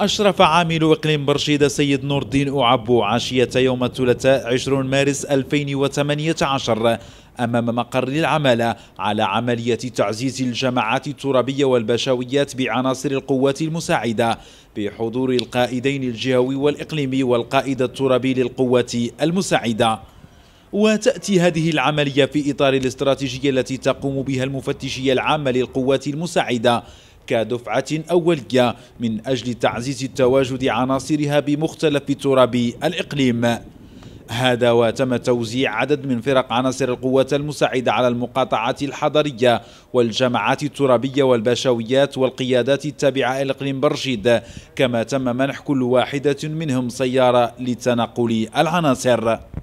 أشرف عامل إقليم برشيدة سيد نور الدين أعبو عشية يوم الثلاثاء 20 مارس 2018 أمام مقر العمالة على عملية تعزيز الجماعات الترابية والبشاويات بعناصر القوات المساعدة بحضور القائدين الجهوي والإقليمي والقائد الترابي للقوات المساعدة وتأتي هذه العملية في إطار الاستراتيجية التي تقوم بها المفتشية العامة للقوات المساعدة كدفعة أولية من أجل تعزيز تواجد عناصرها بمختلف تراب الإقليم هذا وتم توزيع عدد من فرق عناصر القوات المساعدة على المقاطعات الحضرية والجماعات الترابية والبشويات والقيادات التابعة لإقليم برشيد كما تم منح كل واحدة منهم سيارة لتنقل العناصر